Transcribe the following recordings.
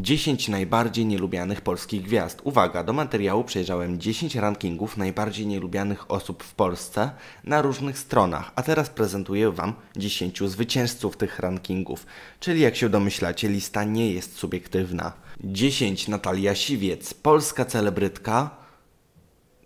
10 najbardziej nielubianych polskich gwiazd. Uwaga, do materiału przejrzałem 10 rankingów najbardziej nielubianych osób w Polsce na różnych stronach, a teraz prezentuję Wam 10 zwycięzców tych rankingów. Czyli jak się domyślacie, lista nie jest subiektywna. 10 Natalia Siwiec, polska celebrytka.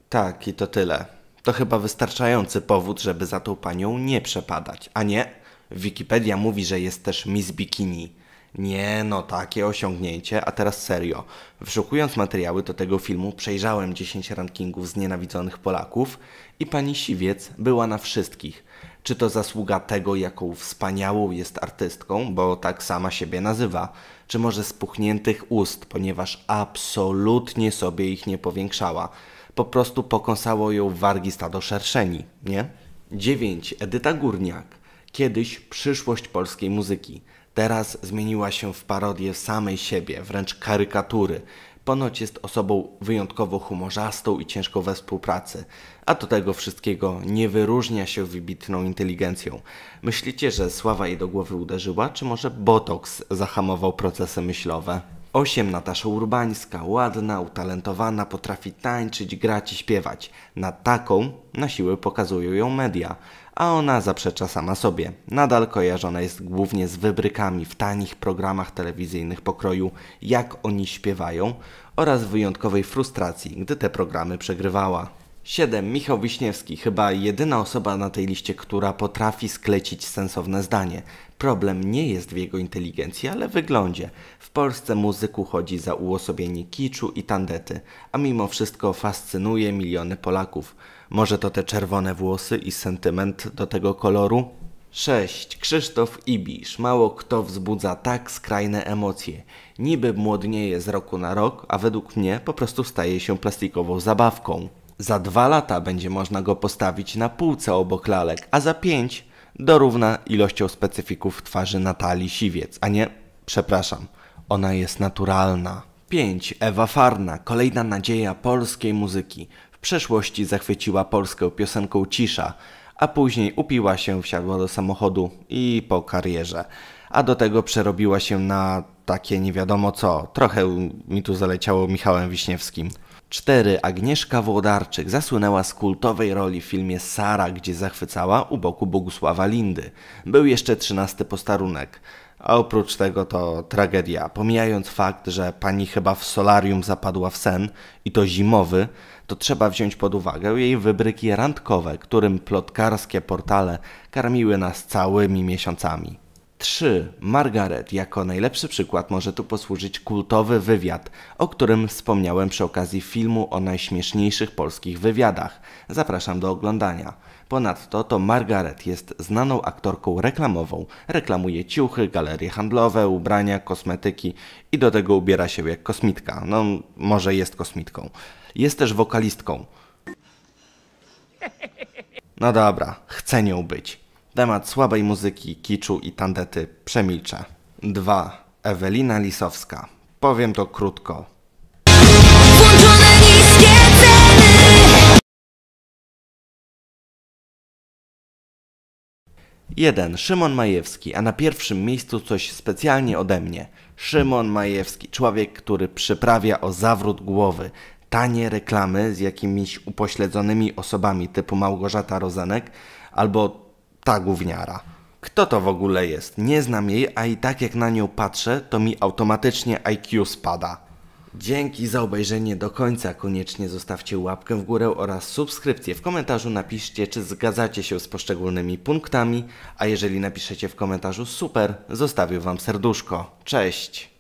Tak, i to tyle. To chyba wystarczający powód, żeby za tą panią nie przepadać. A nie, Wikipedia mówi, że jest też Miss Bikini. Nie no, takie osiągnięcie, a teraz serio. Wyszukując materiały do tego filmu, przejrzałem 10 rankingów znienawidzonych Polaków i pani Siwiec była na wszystkich. Czy to zasługa tego, jaką wspaniałą jest artystką, bo tak sama siebie nazywa, czy może spuchniętych ust, ponieważ absolutnie sobie ich nie powiększała. Po prostu pokąsało ją wargi stado szerszeni, nie? 9. Edyta Górniak Kiedyś przyszłość polskiej muzyki, teraz zmieniła się w parodię samej siebie, wręcz karykatury. Ponoć jest osobą wyjątkowo humorzastą i ciężką we współpracy, a do tego wszystkiego nie wyróżnia się wybitną inteligencją. Myślicie, że sława jej do głowy uderzyła, czy może botoks zahamował procesy myślowe? 8. Natasza Urbańska, ładna, utalentowana, potrafi tańczyć, grać i śpiewać. Na taką na siłę pokazują ją media, a ona zaprzecza sama sobie. Nadal kojarzona jest głównie z wybrykami w tanich programach telewizyjnych pokroju Jak oni śpiewają oraz wyjątkowej frustracji, gdy te programy przegrywała. 7. Michał Wiśniewski, chyba jedyna osoba na tej liście, która potrafi sklecić sensowne zdanie. Problem nie jest w jego inteligencji, ale w wyglądzie. W Polsce muzyku chodzi za uosobienie kiczu i tandety, a mimo wszystko fascynuje miliony Polaków. Może to te czerwone włosy i sentyment do tego koloru? 6. Krzysztof Ibisz. Mało kto wzbudza tak skrajne emocje. Niby młodnieje z roku na rok, a według mnie po prostu staje się plastikową zabawką. Za dwa lata będzie można go postawić na półce obok lalek, a za pięć dorówna ilością specyfików twarzy Natalii Siwiec, a nie, przepraszam, ona jest naturalna. 5. Ewa Farna, kolejna nadzieja polskiej muzyki. W przeszłości zachwyciła Polskę piosenką Cisza, a później upiła się, wsiadła do samochodu i po karierze a do tego przerobiła się na takie nie wiadomo co. Trochę mi tu zaleciało Michałem Wiśniewskim. 4. Agnieszka Włodarczyk zasłynęła z kultowej roli w filmie Sara, gdzie zachwycała u boku Bogusława Lindy. Był jeszcze trzynasty postarunek. A oprócz tego to tragedia. Pomijając fakt, że pani chyba w solarium zapadła w sen i to zimowy, to trzeba wziąć pod uwagę jej wybryki randkowe, którym plotkarskie portale karmiły nas całymi miesiącami. 3. Margaret. Jako najlepszy przykład może tu posłużyć kultowy wywiad, o którym wspomniałem przy okazji filmu o najśmieszniejszych polskich wywiadach. Zapraszam do oglądania. Ponadto to Margaret jest znaną aktorką reklamową. Reklamuje ciuchy, galerie handlowe, ubrania, kosmetyki i do tego ubiera się jak kosmitka. No, może jest kosmitką. Jest też wokalistką. No dobra, chce nią być. Temat słabej muzyki, kiczu i tandety przemilczę. 2. Ewelina Lisowska. Powiem to krótko. Jeden. 1. Szymon Majewski, a na pierwszym miejscu coś specjalnie ode mnie. Szymon Majewski, człowiek, który przyprawia o zawrót głowy, tanie reklamy z jakimiś upośledzonymi osobami typu Małgorzata Rozenek albo ta gówniara. Kto to w ogóle jest? Nie znam jej, a i tak jak na nią patrzę, to mi automatycznie IQ spada. Dzięki za obejrzenie do końca. Koniecznie zostawcie łapkę w górę oraz subskrypcję. W komentarzu napiszcie, czy zgadzacie się z poszczególnymi punktami, a jeżeli napiszecie w komentarzu super, zostawię Wam serduszko. Cześć!